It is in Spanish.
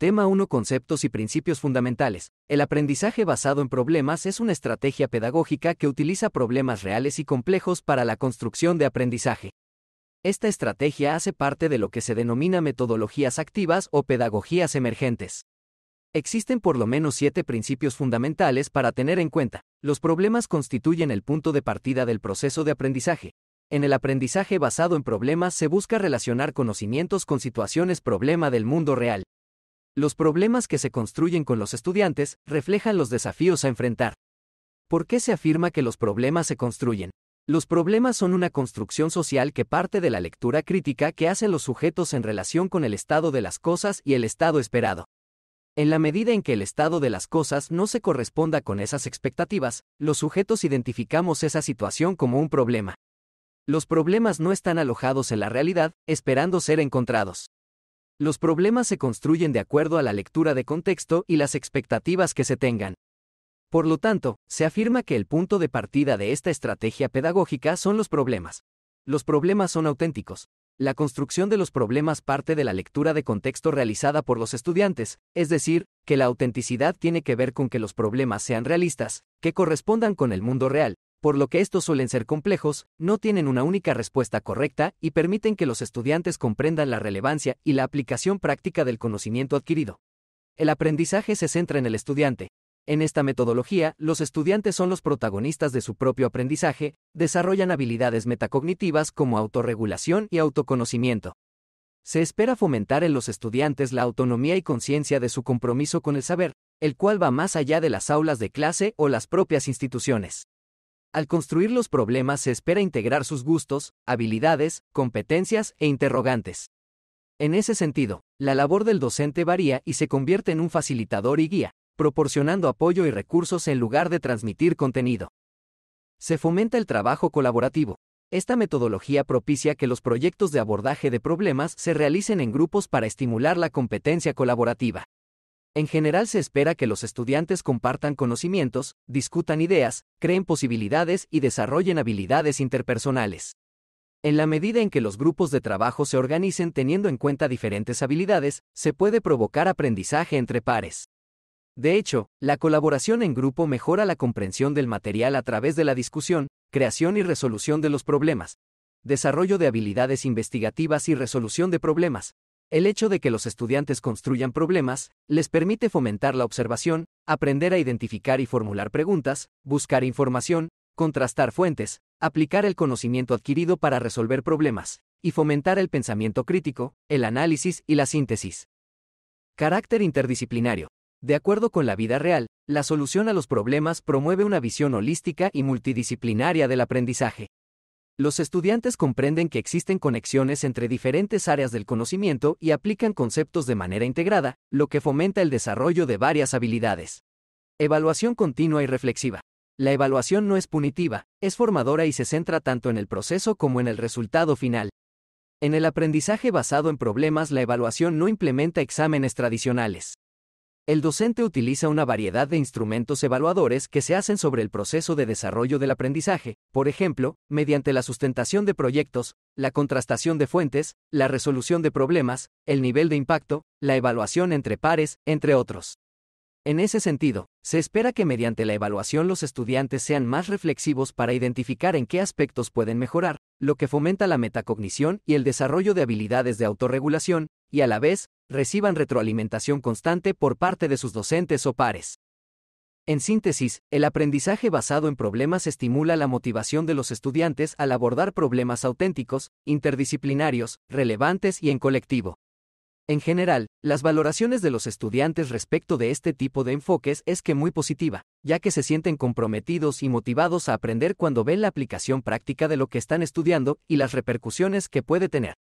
Tema 1 Conceptos y principios fundamentales. El aprendizaje basado en problemas es una estrategia pedagógica que utiliza problemas reales y complejos para la construcción de aprendizaje. Esta estrategia hace parte de lo que se denomina metodologías activas o pedagogías emergentes. Existen por lo menos siete principios fundamentales para tener en cuenta. Los problemas constituyen el punto de partida del proceso de aprendizaje. En el aprendizaje basado en problemas se busca relacionar conocimientos con situaciones problema del mundo real. Los problemas que se construyen con los estudiantes reflejan los desafíos a enfrentar. ¿Por qué se afirma que los problemas se construyen? Los problemas son una construcción social que parte de la lectura crítica que hacen los sujetos en relación con el estado de las cosas y el estado esperado. En la medida en que el estado de las cosas no se corresponda con esas expectativas, los sujetos identificamos esa situación como un problema. Los problemas no están alojados en la realidad, esperando ser encontrados. Los problemas se construyen de acuerdo a la lectura de contexto y las expectativas que se tengan. Por lo tanto, se afirma que el punto de partida de esta estrategia pedagógica son los problemas. Los problemas son auténticos. La construcción de los problemas parte de la lectura de contexto realizada por los estudiantes, es decir, que la autenticidad tiene que ver con que los problemas sean realistas, que correspondan con el mundo real, por lo que estos suelen ser complejos, no tienen una única respuesta correcta y permiten que los estudiantes comprendan la relevancia y la aplicación práctica del conocimiento adquirido. El aprendizaje se centra en el estudiante. En esta metodología, los estudiantes son los protagonistas de su propio aprendizaje, desarrollan habilidades metacognitivas como autorregulación y autoconocimiento. Se espera fomentar en los estudiantes la autonomía y conciencia de su compromiso con el saber, el cual va más allá de las aulas de clase o las propias instituciones. Al construir los problemas se espera integrar sus gustos, habilidades, competencias e interrogantes. En ese sentido, la labor del docente varía y se convierte en un facilitador y guía, proporcionando apoyo y recursos en lugar de transmitir contenido. Se fomenta el trabajo colaborativo. Esta metodología propicia que los proyectos de abordaje de problemas se realicen en grupos para estimular la competencia colaborativa. En general se espera que los estudiantes compartan conocimientos, discutan ideas, creen posibilidades y desarrollen habilidades interpersonales. En la medida en que los grupos de trabajo se organicen teniendo en cuenta diferentes habilidades, se puede provocar aprendizaje entre pares. De hecho, la colaboración en grupo mejora la comprensión del material a través de la discusión, creación y resolución de los problemas, desarrollo de habilidades investigativas y resolución de problemas, el hecho de que los estudiantes construyan problemas les permite fomentar la observación, aprender a identificar y formular preguntas, buscar información, contrastar fuentes, aplicar el conocimiento adquirido para resolver problemas, y fomentar el pensamiento crítico, el análisis y la síntesis. Carácter interdisciplinario. De acuerdo con la vida real, la solución a los problemas promueve una visión holística y multidisciplinaria del aprendizaje. Los estudiantes comprenden que existen conexiones entre diferentes áreas del conocimiento y aplican conceptos de manera integrada, lo que fomenta el desarrollo de varias habilidades. Evaluación continua y reflexiva. La evaluación no es punitiva, es formadora y se centra tanto en el proceso como en el resultado final. En el aprendizaje basado en problemas, la evaluación no implementa exámenes tradicionales. El docente utiliza una variedad de instrumentos evaluadores que se hacen sobre el proceso de desarrollo del aprendizaje, por ejemplo, mediante la sustentación de proyectos, la contrastación de fuentes, la resolución de problemas, el nivel de impacto, la evaluación entre pares, entre otros. En ese sentido, se espera que mediante la evaluación los estudiantes sean más reflexivos para identificar en qué aspectos pueden mejorar, lo que fomenta la metacognición y el desarrollo de habilidades de autorregulación, y a la vez, reciban retroalimentación constante por parte de sus docentes o pares. En síntesis, el aprendizaje basado en problemas estimula la motivación de los estudiantes al abordar problemas auténticos, interdisciplinarios, relevantes y en colectivo. En general, las valoraciones de los estudiantes respecto de este tipo de enfoques es que muy positiva, ya que se sienten comprometidos y motivados a aprender cuando ven la aplicación práctica de lo que están estudiando y las repercusiones que puede tener.